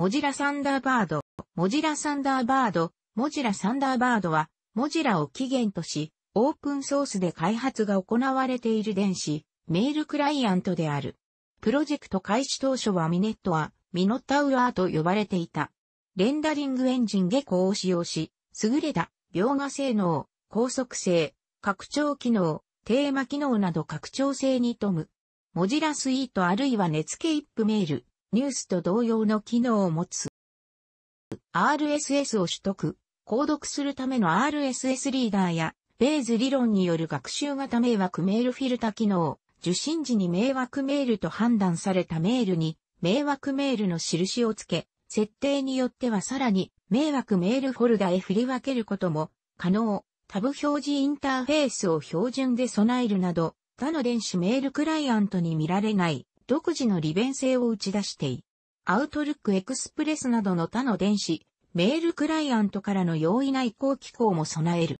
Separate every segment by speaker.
Speaker 1: モジラサンダーバード、モジラサンダーバード、モジラサンダーバードは、モジラを起源とし、オープンソースで開発が行われている電子、メールクライアントである。プロジェクト開始当初はミネットは、ミノタウラーと呼ばれていた。レンダリングエンジン下校を使用し、優れた、描画性能、高速性、拡張機能、テーマ機能など拡張性に富む。モジラスイートあるいはネツケイップメール、ニュースと同様の機能を持つ。RSS を取得、購読するための RSS リーダーや、ベーズ理論による学習型迷惑メールフィルタ機能、受信時に迷惑メールと判断されたメールに、迷惑メールの印をつけ、設定によってはさらに、迷惑メールフォルダへ振り分けることも可能。タブ表示インターフェースを標準で備えるなど、他の電子メールクライアントに見られない独自の利便性を打ち出してい。アウトルックエクスプレスなどの他の電子、メールクライアントからの容易な移行機構も備える。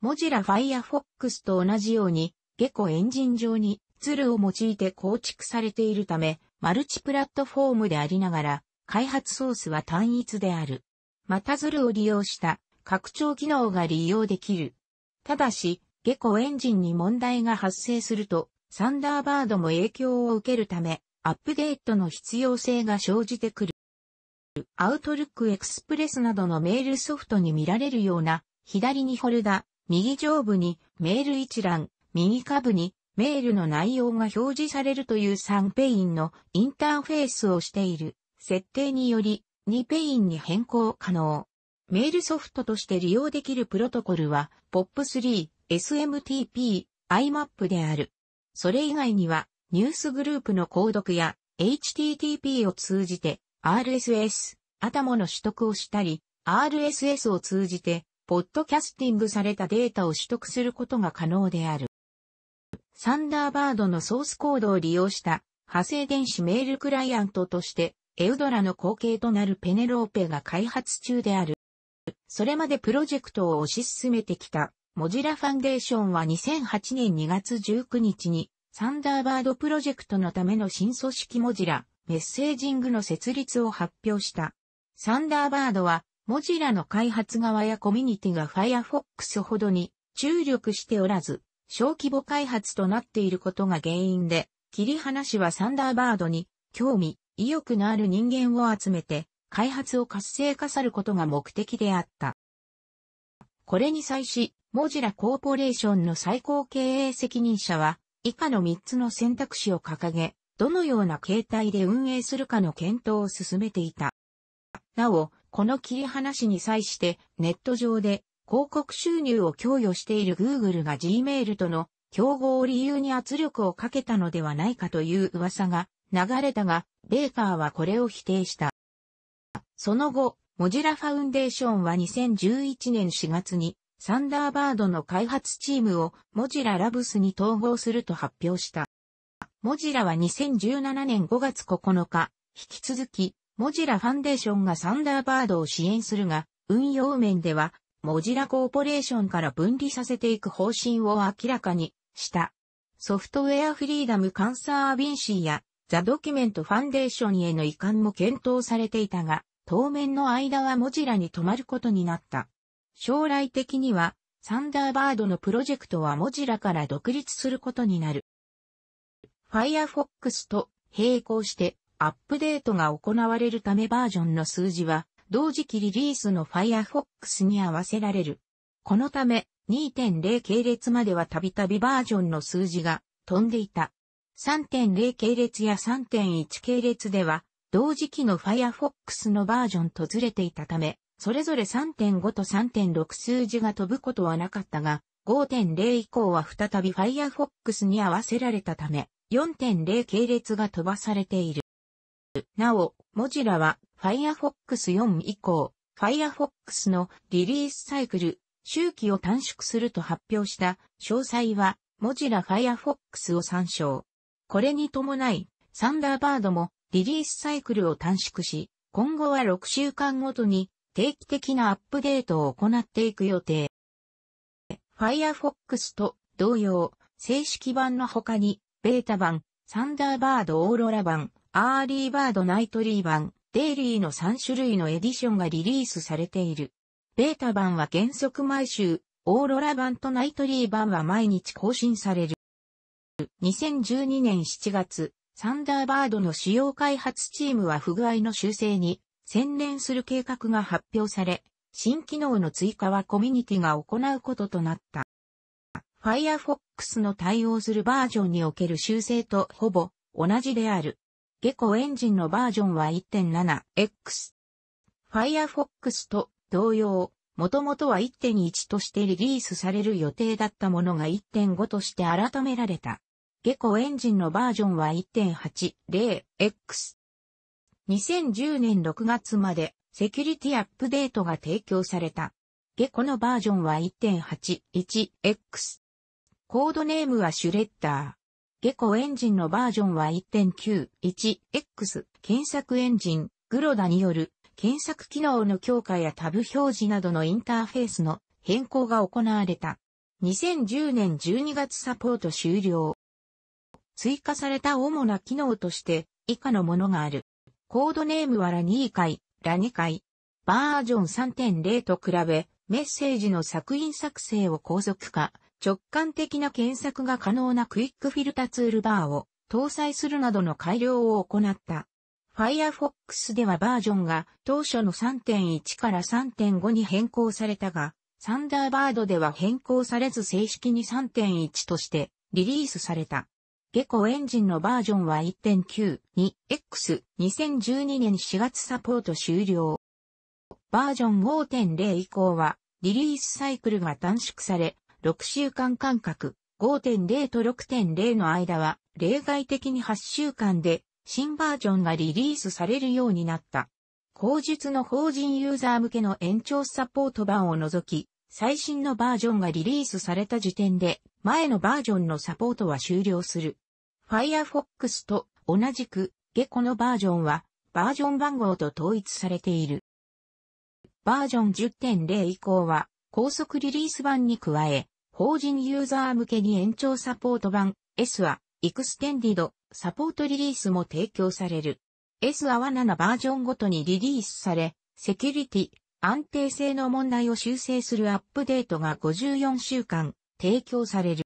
Speaker 1: モジラファイアフォックスと同じように、ゲコエンジン上にツルを用いて構築されているため、マルチプラットフォームでありながら、開発ソースは単一である。またズルを利用した拡張機能が利用できる。ただし、ゲコエンジンに問題が発生すると、サンダーバードも影響を受けるため、アップデートの必要性が生じてくる。アウトルックエクスプレスなどのメールソフトに見られるような、左にホルダ、右上部にメール一覧、右下部にメールの内容が表示されるという3ペインのインターフェースをしている設定により2ペインに変更可能。メールソフトとして利用できるプロトコルは POP3、SMTP、IMAP である。それ以外には、ニュースグループの購読や、http を通じて、RSS、アタモの取得をしたり、RSS を通じて、ポッドキャスティングされたデータを取得することが可能である。サンダーバードのソースコードを利用した派生電子メールクライアントとして、エウドラの後継となるペネローペが開発中である。それまでプロジェクトを推し進めてきたモジラファンデーションは2008年2月19日に、サンダーバードプロジェクトのための新組織モジラ、メッセージングの設立を発表した。サンダーバードは、モジラの開発側やコミュニティが Firefox ほどに注力しておらず、小規模開発となっていることが原因で、切り離しはサンダーバードに興味、意欲のある人間を集めて、開発を活性化さることが目的であった。これに際し、モジラコーポレーションの最高経営責任者は、以下の3つの選択肢を掲げ、どのような形態で運営するかの検討を進めていた。なお、この切り離しに際して、ネット上で広告収入を供与している Google が Gmail との競合を理由に圧力をかけたのではないかという噂が流れたが、ベーカーはこれを否定した。その後、モジュラファウンデーションは2011年4月にサンダーバードの開発チームをモジュララブスに統合すると発表した。モジュラは2017年5月9日、引き続き、モジュラファンデーションがサンダーバードを支援するが、運用面では、モジュラコーポレーションから分離させていく方針を明らかにした。ソフトウェアフリーダムカンサービンシーやザ・ドキュメントファンデーションへの移管も検討されていたが、当面の間はモジラに泊まることになった。将来的には、サンダーバードのプロジェクトはモジラから独立することになる。Firefox と並行してアップデートが行われるためバージョンの数字は同時期リリースの Firefox に合わせられる。このため2.0系列まではたびたびバージョンの数字が飛んでいた。3.0系列や3.1系列では同時期の Firefox のバージョンとずれていたため、それぞれ3.5と3.6数字が飛ぶことはなかったが、5.0以降は再び Firefox に合わせられたため、4.0系列が飛ばされている。なお、モジュラは Firefox 4以降、Firefox のリリースサイクル、周期を短縮すると発表した詳細は、モジュラ Firefox を参照。これに伴い、サンダーバードもリリースサイクルを短縮し、今後は6週間ごとに定期的なアップデートを行っていく予定。Firefox と同様、正式版の他に、ベータ版、サンダーバードオーロラ版、アーリーバードナイトリー版、デイリーの3種類のエディションがリリースされている。ベータ版は原則毎週、オーロラ版とナイトリー版は毎日更新される。2012年7月、サンダーバードの使用開発チームは不具合の修正に専念する計画が発表され、新機能の追加はコミュニティが行うこととなった。Firefox の対応するバージョンにおける修正とほぼ同じである。ゲコエンジンのバージョンは 1.7X。Firefox と同様、もともとは1.1としてリリースされる予定だったものが1.5として改められた。ゲコエンジンのバージョンは 1.80X。2010年6月までセキュリティアップデートが提供された。ゲコのバージョンは 1.81X。コードネームはシュレッダー。ゲコエンジンのバージョンは 1.91X 検索エンジン、グロダによる検索機能の強化やタブ表示などのインターフェースの変更が行われた。2010年12月サポート終了。追加された主な機能として以下のものがある。コードネームはラ2回、ラ2回。バージョン3.0と比べ、メッセージの作品作成を高速化、直感的な検索が可能なクイックフィルタツールバーを搭載するなどの改良を行った。Firefox ではバージョンが当初の3.1から3.5に変更されたが、サンダーバードでは変更されず正式に3.1としてリリースされた。下コエンジンのバージョンは 1.9.2X2012 年4月サポート終了。バージョン5.0以降はリリースサイクルが短縮され、6週間間隔5.0と6.0の間は例外的に8週間で新バージョンがリリースされるようになった。後述の法人ユーザー向けの延長サポート版を除き、最新のバージョンがリリースされた時点で、前のバージョンのサポートは終了する。Firefox と同じく、ゲコのバージョンは、バージョン番号と統一されている。バージョン10.0以降は、高速リリース版に加え、法人ユーザー向けに延長サポート版 S は、エクステンディド、サポートリリースも提供される。S は7バージョンごとにリリースされ、セキュリティ、安定性の問題を修正するアップデートが54週間提供される。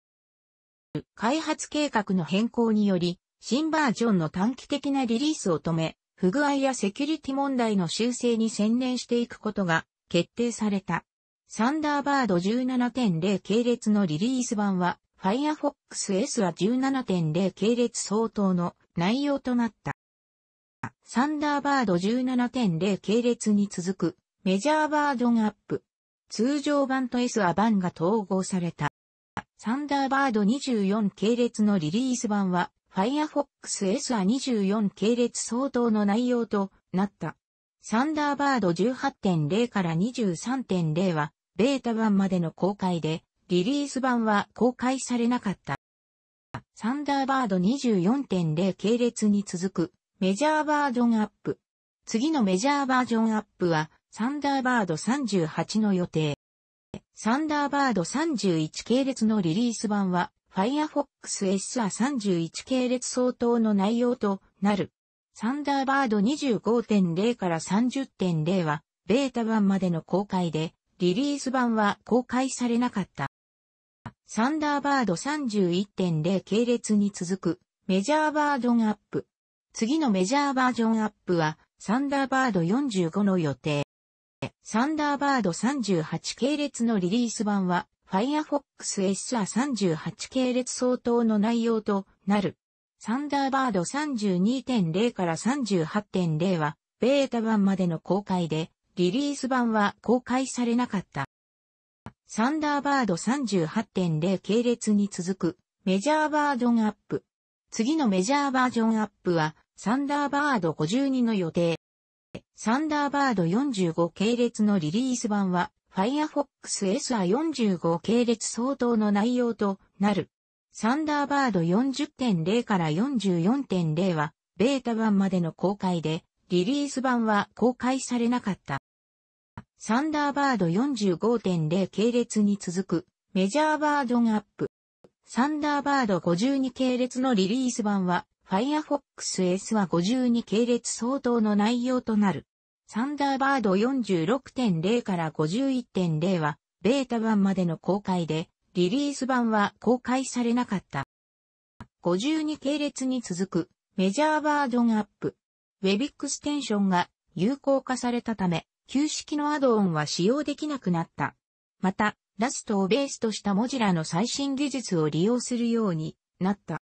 Speaker 1: 開発計画の変更により、新バージョンの短期的なリリースを止め、不具合やセキュリティ問題の修正に専念していくことが決定された。サンダーバード17.0系列のリリース版は、Firefox S は17.0系列相当の内容となった。サンダーバード17.0系列に続くメジャーバードンアップ。通常版と S ア版が統合された。サンダーバード24系列のリリース版は、Firefox S ア24系列相当の内容となった。サンダーバード18.0から23.0は、ベータ版までの公開で、リリース版は公開されなかった。サンダーバード24.0系列に続く、メジャーバージョンアップ。次のメジャーバージョンアップは、サンダーバード38の予定。サンダーバード31系列のリリース版は、Firefox SR31 系列相当の内容となる。サンダーバード25.0から30.0は、ベータ版までの公開で、リリース版は公開されなかった。サンダーバード31.0系列に続くメジャーバージョンアップ。次のメジャーバージョンアップはサンダーバード45の予定。サンダーバード38系列のリリース版は、Firefox SR38 系列相当の内容となる。サンダーバード32.0から38.0は、ベータ版までの公開で、リリース版は公開されなかった。サンダーバード38.0系列に続くメジャーバージョンアップ。次のメジャーバージョンアップはサンダーバード52の予定。サンダーバード45系列のリリース版は、Firefox SR45 系列相当の内容となる。サンダーバード40.0から44.0は、ベータ版までの公開で、リリース版は公開されなかった。サンダーバード45.0系列に続く、メジャーバードがアップ。サンダーバード52系列のリリース版は、Firefox S は52系列相当の内容となる。サンダーバード46.0から51.0は、ベータ版までの公開で、リリース版は公開されなかった。52系列に続く、メジャーバードがアップ。ウェビックステンションが有効化されたため、旧式のアドオンは使用できなくなった。また、ラストをベースとしたモジラの最新技術を利用するようになった。